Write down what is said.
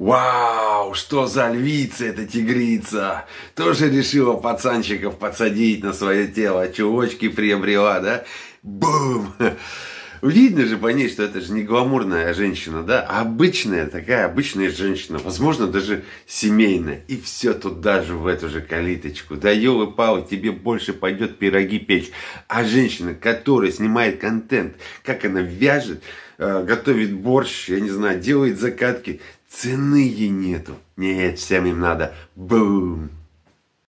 Вау, что за львица эта тигрица! Тоже решила пацанчиков подсадить на свое тело, чувочки приобрела, да? Бум! Видно же по ней, что это же не гламурная женщина, да, а обычная такая, обычная женщина, возможно, даже семейная. И все тут даже в эту же калиточку. Да елы-палы, тебе больше пойдет пироги печь. А женщина, которая снимает контент, как она вяжет, э, готовит борщ, я не знаю, делает закатки, цены ей нету. Нет, всем им надо. Бум!